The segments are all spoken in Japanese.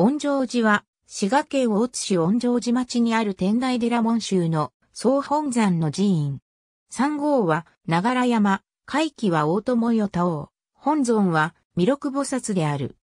恩城寺は、滋賀県大津市恩城寺町にある天台寺門宗の総本山の寺院。三号は、長良山、海期は大友与太王、本尊は、弥勒菩薩である。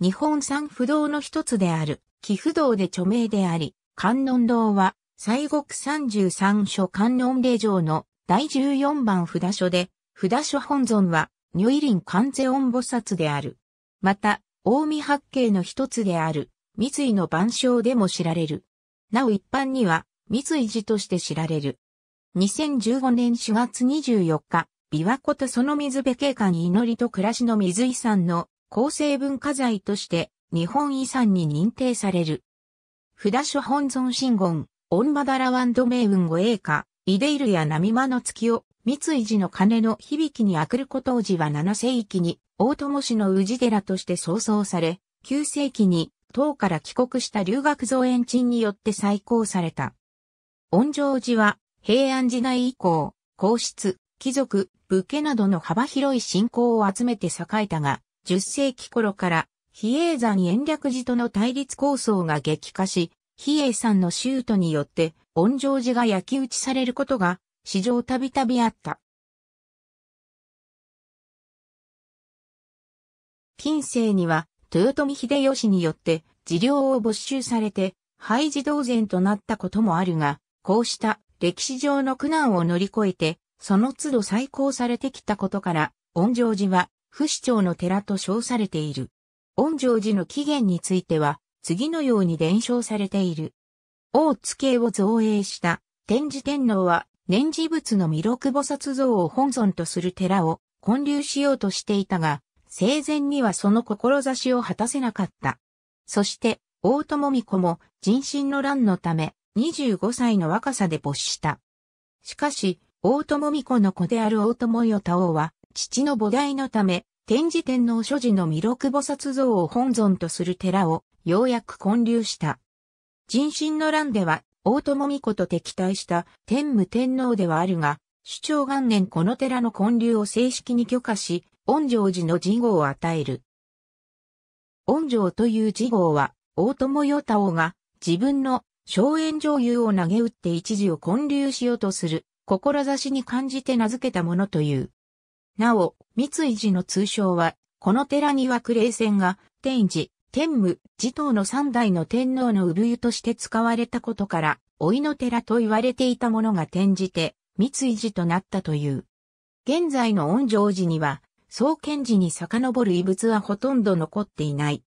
日本三不動の一つである、寄付道で著名であり、観音堂は、西国三十三所観音霊場の第十四番札所で、札所本尊は、如意林観世音菩薩である。また、大見八景の一つである、三井の万象でも知られる。なお一般には、三井寺として知られる。2015年4月24日、琵琶湖とその水辺景観祈りと暮らしの水遺産の構成文化財として日本遺産に認定される。札所本尊神言、御馬ダラワンド名運護栄華、イデイルや波間の月を三井寺の鐘の響きにあくる古当寺は7世紀に大友氏の宇治寺として創創され、9世紀に唐から帰国した留学増援賃によって再興された。恩城寺は平安時代以降、皇室、貴族、武家などの幅広い信仰を集めて栄えたが、10世紀頃から比叡山延暦寺との対立構想が激化し、比叡山の州都によって恩城寺が焼き打ちされることが史上たびたびあった。近世には、豊臣秀吉によって、事領を没収されて、廃寺同然となったこともあるが、こうした歴史上の苦難を乗り越えて、その都度再興されてきたことから、恩城寺は、不死鳥の寺と称されている。恩城寺の起源については、次のように伝承されている。大津家を造営した、天智天皇は、念事仏の弥勒菩薩像を本尊とする寺を建立しようとしていたが、生前にはその志を果たせなかった。そして、大友美子も人心の乱のため、25歳の若さで没した。しかし、大友美子の子である大友与太王は、父の母大のため、天智天皇所持の弥勒菩薩像を本尊とする寺を、ようやく建立した。人心の乱では、大友美子と敵対した天武天皇ではあるが、主張元年この寺の建立を正式に許可し、恩城寺の事号を与える。恩城という事号は、大友与太郎が自分の荘園上優を投げ打って一時を建立しようとする、志に感じて名付けたものという。なお、三井寺の通称は、この寺にはクレイ線が、天寺、天武、持統の三代の天皇の産湯として使われたことから、老いの寺と言われていたものが転じて、三井寺となったという。現在の恩城寺には、創建寺に遡る遺物はほとんど残っていない。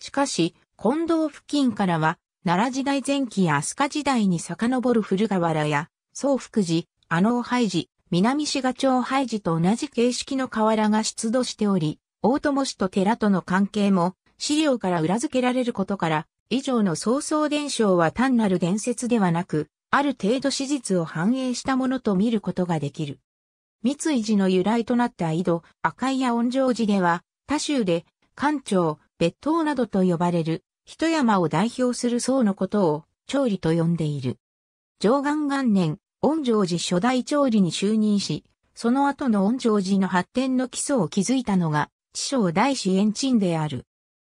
しかし、近藤付近からは、奈良時代前期や飛鳥時代に遡る古河原や、宗福寺、阿能廃寺、南志賀町廃寺と同じ形式の河原が出土しており、大友氏と寺との関係も資料から裏付けられることから、以上の早々伝承は単なる伝説ではなく、ある程度史実を反映したものと見ることができる。三井寺の由来となった井戸、赤井や恩城寺では、他州で、官庁、別当などと呼ばれる、一山を代表する僧のことを、調理と呼んでいる。上元元年、恩城寺初代調理に就任し、その後の恩城寺の発展の基礎を築いたのが、地匠大師延鎮である。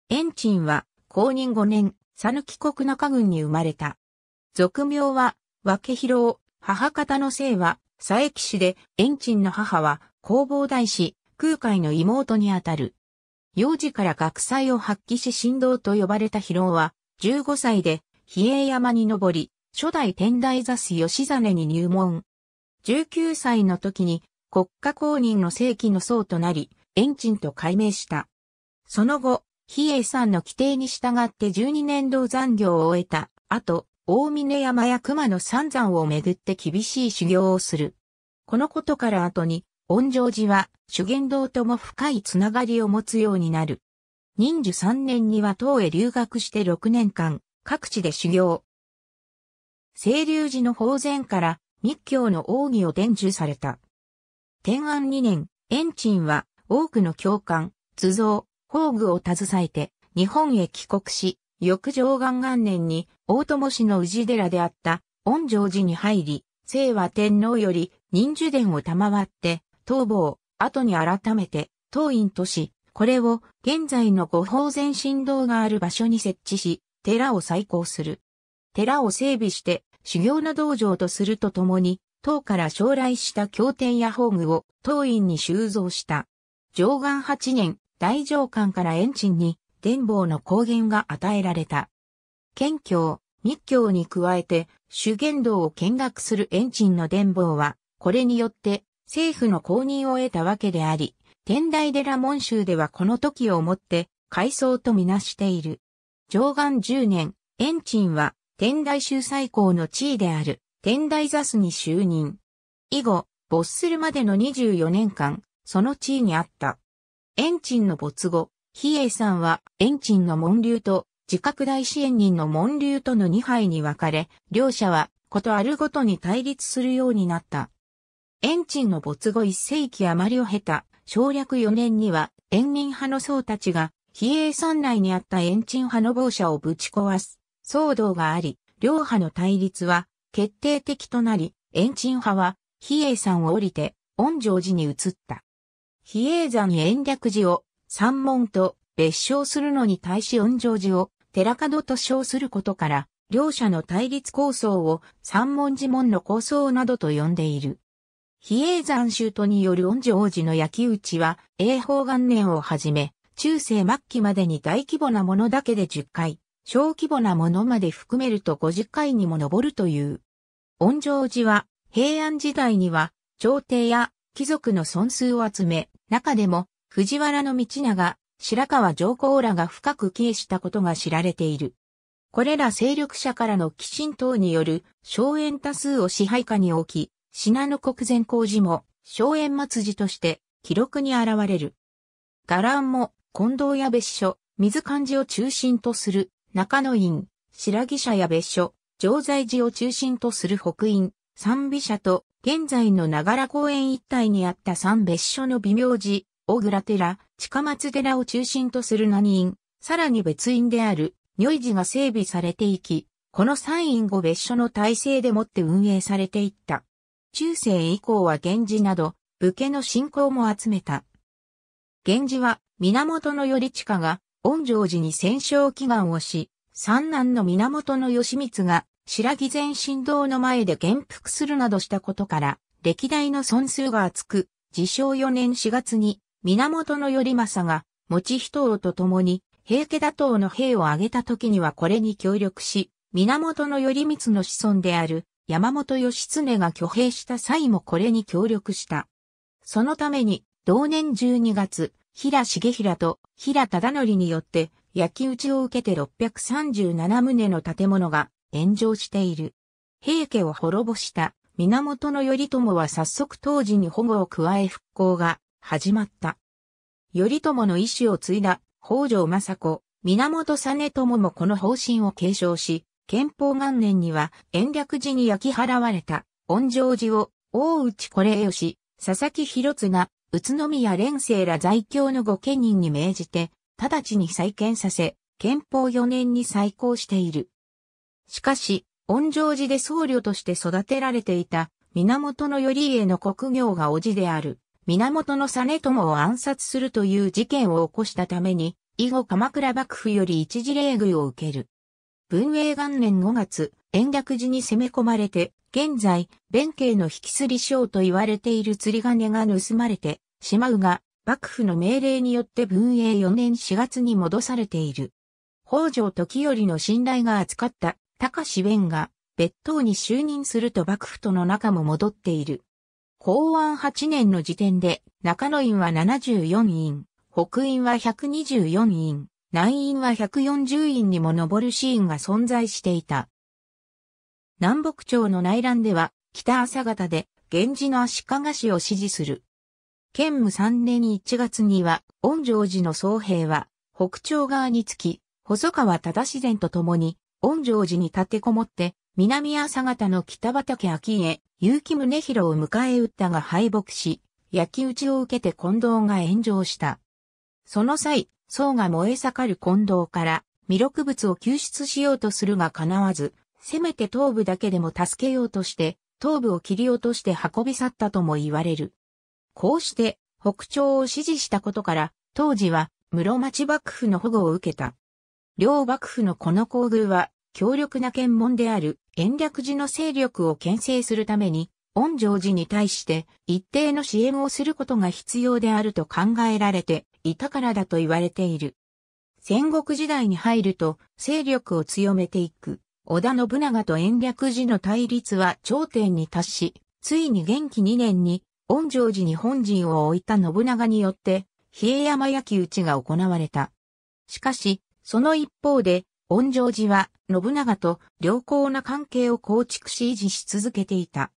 チ鎮は、公認5年、佐抜国中郡に生まれた。俗名は、分け広、母方の姓は、佐伯氏で、チ鎮の母は、工房大師、空海の妹にあたる。幼児から学祭を発揮し神道と呼ばれた広は、15歳で、比叡山に登り、初代天台座す吉真に入門。19歳の時に、国家公認の正規の僧となり、チ鎮と改名した。その後、比叡山の規定に従って12年度残業を終えた後、大峰山や熊野三山をめぐって厳しい修行をする。このことから後に、恩城寺は修験道とも深いつながりを持つようになる。忍寿三年には唐へ留学して6年間、各地で修行。清流寺の法然から密教の奥義を伝授された。天安二年、延鎮は多くの教官、図像、宝具を携えて日本へ帰国し、翌上元元年に大友氏の氏寺であった恩城寺に入り、清和天皇より忍樹伝を賜って、東坊、後に改めて、当院とし、これを現在の御法前神道がある場所に設置し、寺を再興する。寺を整備して、修行の道場とするとともに、唐から将来した経典や法具を当院に収蔵した。上元八年、大上官から延鎮に、伝法の高原が与えられた。県教、密教に加えて、主言道を見学する延鎮の伝法は、これによって政府の公認を得たわけであり、天台寺門州ではこの時をもって、改装とみなしている。上岸10年、延鎮は天台州最高の地位である天台座スに就任。以後、没するまでの24年間、その地位にあった。エンチンの没後、比叡山はエンチンの門流と自覚大支援人の門流との2杯に分かれ、両者はことあるごとに対立するようになった。エンチンの没後1世紀余りを経た省略4年には、延民派の僧たちが、比叡山内にあった延鎮派の某者をぶち壊す騒動があり、両派の対立は決定的となり、延鎮派は比叡山を降りて、恩城寺に移った。比叡山延暦寺を三門と別称するのに対し恩城寺を寺門と称することから、両者の対立構想を三門寺門の構想などと呼んでいる。比叡山州都による恩城寺の焼き打ちは、永宝元年をはじめ、中世末期までに大規模なものだけで10回、小規模なものまで含めると50回にも上るという。恩城寺は、平安時代には、朝廷や貴族の尊数を集め、中でも、藤原道長、白川上皇らが深く敬したことが知られている。これら勢力者からの寄進等による、荘園多数を支配下に置き、信濃国善工事も、荘園末寺として、記録に現れる。伽藍も、近藤や別所、水漢字を中心とする、中野院、白木社や別所、常在寺を中心とする北院、三美社と、現在の長良公園一帯にあった三別所の微妙寺、小倉寺、近松寺を中心とする何院、さらに別院である、如意寺が整備されていき、この三院後別所の体制でもって運営されていった。中世以降は源氏など、武家の信仰も集めた。源氏は、源頼親が、恩城寺に戦勝祈願をし、三男の源義光が白木前神道の前で元服するなどしたことから、歴代の尊数が厚く、自称4年4月に、源頼政が、持人王と共に、平家打倒の兵を挙げた時にはこれに協力し、源頼光の子孫である山本義経が挙兵した際もこれに協力した。そのために、同年12月、平重平と平忠則によって、焼き討ちを受けて637棟の建物が炎上している。平家を滅ぼした源頼朝は早速当時に保護を加え復興が始まった。頼朝の意志を継いだ北条政子、源実朝もこの方針を継承し、憲法元年には延暦寺に焼き払われた恩城寺を大内これよし、佐々木津綱、宇都宮連政ら在京の御家人に命じて、直ちに再建させ、憲法4年に再興している。しかし、恩城寺で僧侶として育てられていた、源頼家の国業が叔父である、源実朝を暗殺するという事件を起こしたために、以後鎌倉幕府より一時礼遇を受ける。文永元年5月、延暦寺に攻め込まれて、現在、弁慶の引きすり将と言われている釣り金が盗まれてしまうが、幕府の命令によって文永4年4月に戻されている。北条時頼の信頼が扱った高志弁が別当に就任すると幕府との仲も戻っている。公安8年の時点で中野院は74院、北院は124院、南院は140院にも上るシーンが存在していた。南北朝の内乱では北朝方で源氏の足利氏を支持する。県務3年1月には、恩城寺の総兵は、北朝側につき、細川忠自然と共に、恩城寺に立てこもって、南朝方の北畠秋家、結城宗広を迎え撃ったが敗北し、焼き討ちを受けて近藤が炎上した。その際、僧が燃え盛る近藤から、魅力物を救出しようとするが叶わず、せめて頭部だけでも助けようとして、頭部を切り落として運び去ったとも言われる。こうして、北朝を支持したことから、当時は室町幕府の保護を受けた。両幕府のこの行遇は、強力な検問である延暦寺の勢力を牽制するために、恩城寺に対して一定の支援をすることが必要であると考えられていたからだと言われている。戦国時代に入ると勢力を強めていく織田信長と延暦寺の対立は頂点に達し、ついに元気2年に恩城寺に本陣を置いた信長によって、冷山焼き討ちが行われた。しかし、その一方で、恩城寺は信長と良好な関係を構築し維持し続けていた。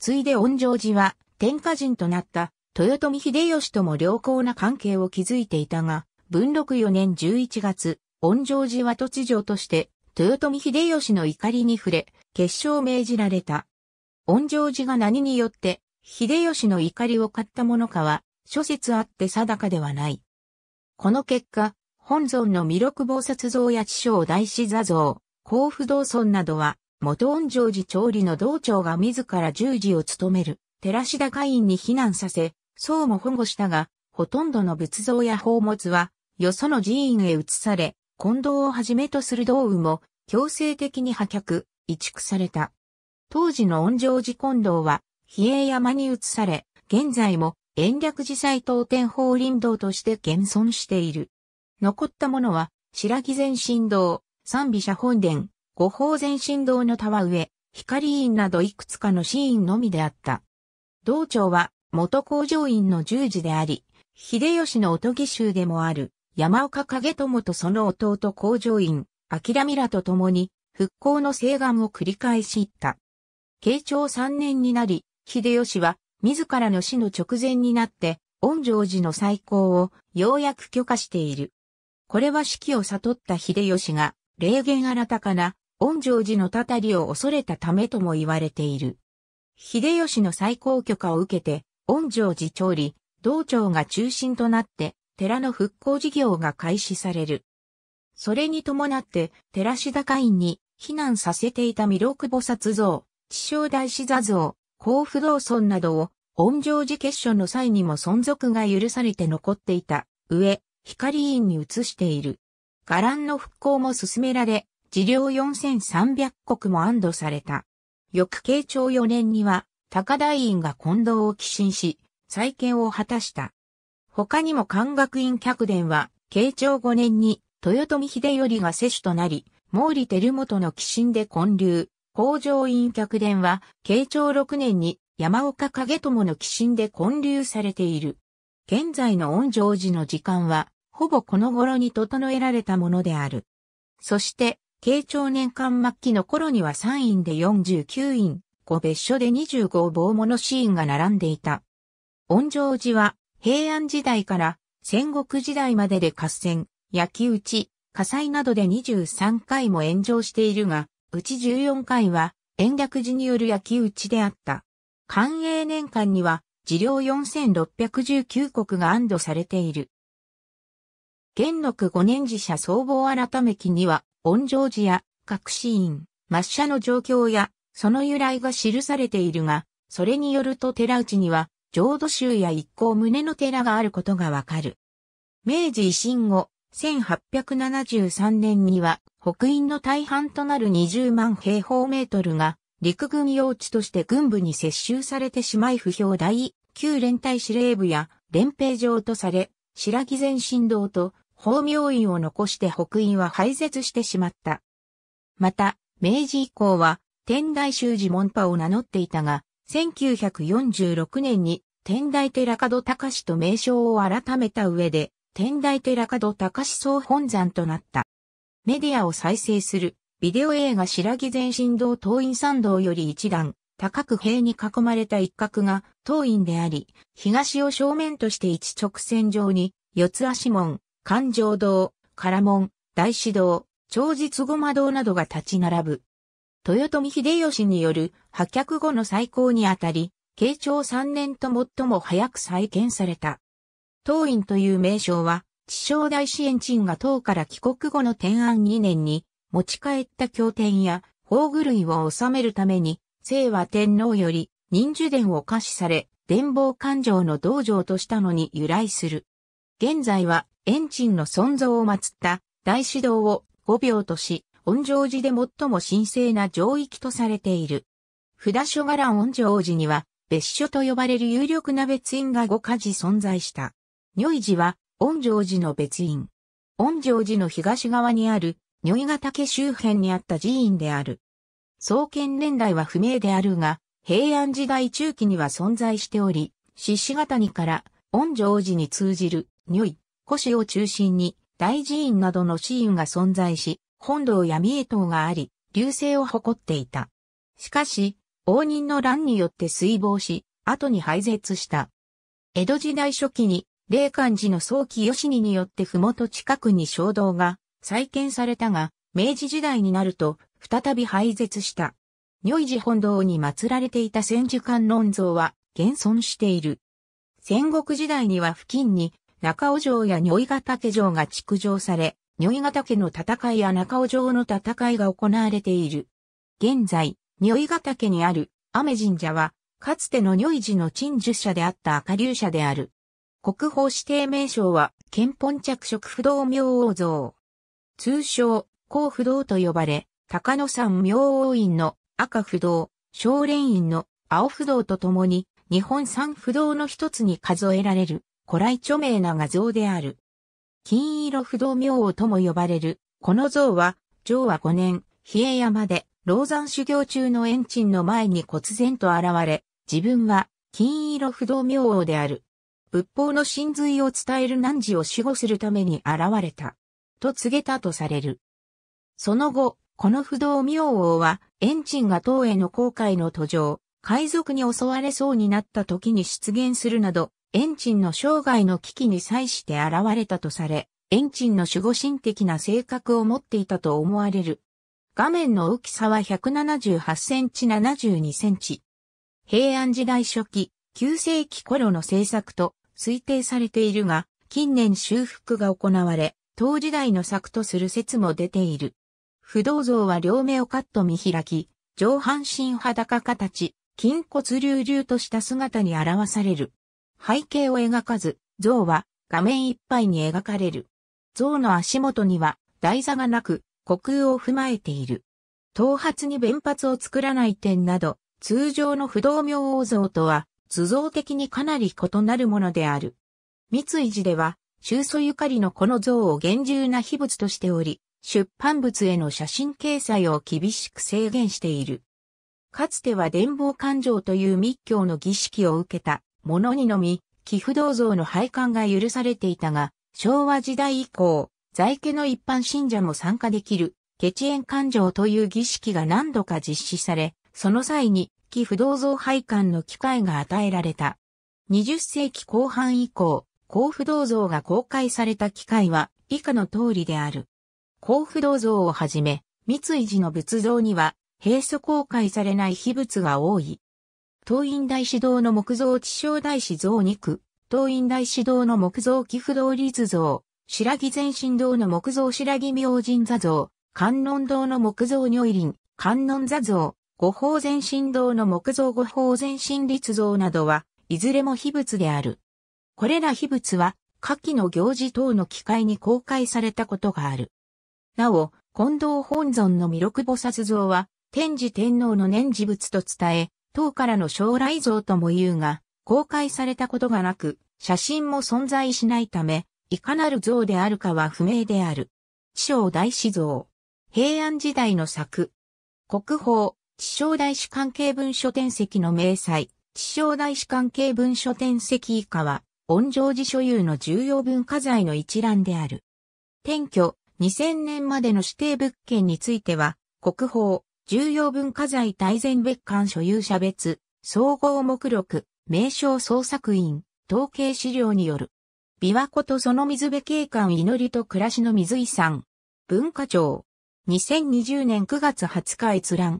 ついで恩城寺は天下人となった豊臣秀吉とも良好な関係を築いていたが、文禄4年11月、恩城寺は突如として豊臣秀吉の怒りに触れ、決勝を命じられた。恩城寺が何によって秀吉の怒りを買ったものかは諸説あって定かではない。この結果、本尊の弥勒菩薩像や地匠大師座像、甲府道尊などは、元恩城寺調理の道長が自ら従事を務める、寺師会院に避難させ、僧も保護したが、ほとんどの仏像や宝物は、よその寺院へ移され、近道をはじめとする道具も、強制的に破却、移築された。当時の恩城寺近道は、比叡山に移され、現在も、延暦寺祭東天法林道として現存している。残ったものは、白木前神堂、三美社本殿、五宝前神堂の田植え、光院などいくつかのシーンのみであった。道庁は元工場院の十字であり、秀吉のおとぎ衆でもある山岡景友とその弟工場院、明美らと共に復興の請願を繰り返し行った。慶長三年になり、秀吉は自らの死の直前になって、恩城寺の再興をようやく許可している。これは式を悟った秀吉が、霊言新たかな、恩城寺のたたりを恐れたためとも言われている。秀吉の最高許可を受けて、恩城寺調理、道長が中心となって、寺の復興事業が開始される。それに伴って、寺志高院に避難させていた弥勒菩薩像、地正大師座像、甲府道村などを、恩城寺結晶の際にも存続が許されて残っていた、上、光院に移している。伽藍の復興も進められ、治療4300国も安堵された。翌慶長4年には、高台院が近藤を寄進し、再建を果たした。他にも漢学院客殿は、慶長5年に、豊臣秀頼が摂取となり、毛利輝元の寄進で建立。工場院客殿は、慶長6年に、山岡影友の寄進で建立されている。現在の恩城寺の時間は、ほぼこの頃に整えられたものである。そして、慶長年間末期の頃には3院で49院、5別所で25棒物シーンが並んでいた。恩城寺は平安時代から戦国時代までで合戦、焼き打ち、火災などで23回も炎上しているが、うち14回は延暦寺による焼き打ちであった。寛永年間には寺療4619国が安堵されている。元禄五年寺社総合改め記には、恩城寺や、各寺院、抹茶の状況や、その由来が記されているが、それによると寺内には、浄土宗や一行宗の寺があることがわかる。明治維新後、1873年には、北院の大半となる20万平方メートルが、陸軍用地として軍部に接収されてしまい不評第旧連隊司令部や連兵場とされ、白木前進道と法明院を残して北院は廃絶してしまった。また、明治以降は天台修士門派を名乗っていたが、1946年に天台寺門隆と名称を改めた上で、天台寺門隆総本山となった。メディアを再生する、ビデオ映画白木前進堂東院参道より一段、高く塀に囲まれた一角が東院であり、東を正面として一直線上に、四つ足門、環状堂、唐門、大師堂、長日駒堂などが立ち並ぶ。豊臣秀吉による破却後の再興にあたり、慶長3年と最も早く再建された。当院という名称は、地商大支援賃が唐から帰国後の天安2年に持ち帰った経典や宝具類を収めるために、清和天皇より忍樹伝を可視され、伝法勘定の道場としたのに由来する。現在はエンチンの尊蔵を祀った大師堂を5秒とし、恩城寺で最も神聖な上域とされている。札所伽藍恩城寺には、別所と呼ばれる有力な別院が5家寺存在した。如意寺は、恩城寺の別院。恩城寺の東側にある、如意ヶ岳周辺にあった寺院である。創建年代は不明であるが、平安時代中期には存在しており、獅子ヶ谷から恩城寺に通じる、如意、古市を中心に大寺院などの寺院が存在し、本堂や三重塔があり、流星を誇っていた。しかし、応仁の乱によって水亡し、後に廃絶した。江戸時代初期に、霊感寺の早期吉にによって麓近くに衝動が再建されたが、明治時代になると、再び廃絶した。如意寺本堂に祀られていた千手観音像は、現存している。戦国時代には付近に中尾城や如意ヶ岳城が築城され、如意ヶ岳の戦いや中尾城の戦いが行われている。現在、如意ヶ岳にある、雨神社は、かつての如意寺の鎮守社であった赤龍社である。国宝指定名称は、憲本着色不動明王像。通称、高不動と呼ばれ、高野山明王院の赤不動、少蓮院の青不動とともに、日本三不動の一つに数えられる。古来著名な画像である。金色不動明王とも呼ばれる、この像は、上和5年、比叡山で、老山修行中の遠鎮の前に忽然と現れ、自分は、金色不動明王である。仏法の真髄を伝える汝を守護するために現れた。と告げたとされる。その後、この不動明王は、遠鎮が唐への航海の途上、海賊に襲われそうになった時に出現するなど、エンチンの生涯の危機に際して現れたとされ、エンチンの守護神的な性格を持っていたと思われる。画面の大きさは178センチ72センチ。平安時代初期、旧世紀頃の制作と推定されているが、近年修復が行われ、当時代の作とする説も出ている。不動像は両目をカッと見開き、上半身裸形、筋骨隆々とした姿に表される。背景を描かず、像は画面いっぱいに描かれる。像の足元には台座がなく、虚空を踏まえている。頭髪に弁髪を作らない点など、通常の不動明王像とは、図像的にかなり異なるものである。三井寺では、周祖ゆかりのこの像を厳重な秘仏としており、出版物への写真掲載を厳しく制限している。かつては伝法感情という密教の儀式を受けた物にのみ、寄付銅像の配管が許されていたが、昭和時代以降、在家の一般信者も参加できる、血縁勘定という儀式が何度か実施され、その際に、寄付銅像配管の機会が与えられた。20世紀後半以降、甲府銅像が公開された機会は以下の通りである。甲府銅像をはじめ、三井寺の仏像には、平素公開されない秘仏が多い。東院大師堂の木造地小大師像2区、東院大師堂の木造寄付堂立像、白木前進堂の木造白木明神座像、観音堂の木造如意林、観音座像、五宝前進堂の木造五宝前進立像などは、いずれも秘仏である。これら秘仏は、下記の行事等の機会に公開されたことがある。なお、近藤本尊の弥勒菩薩像は、天智天皇の念事物と伝え、等からの将来像とも言うが、公開されたことがなく、写真も存在しないため、いかなる像であるかは不明である。地匠大師像。平安時代の作。国宝、地匠大師関係文書典籍の明細。地匠大師関係文書典籍以下は、恩城寺所有の重要文化財の一覧である。転居、2000年までの指定物件については、国宝、重要文化財大全別館所有者別、総合目録、名称創作員、統計資料による。琵琶湖とその水辺景観祈りと暮らしの水遺産。文化庁。2020年9月20日閲覧。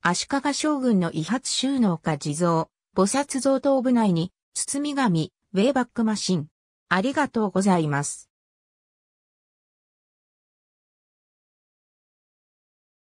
足利将軍の遺髪収納か地蔵、菩薩像頭部内に、包み紙、ウェイバックマシン。ありがとうございます。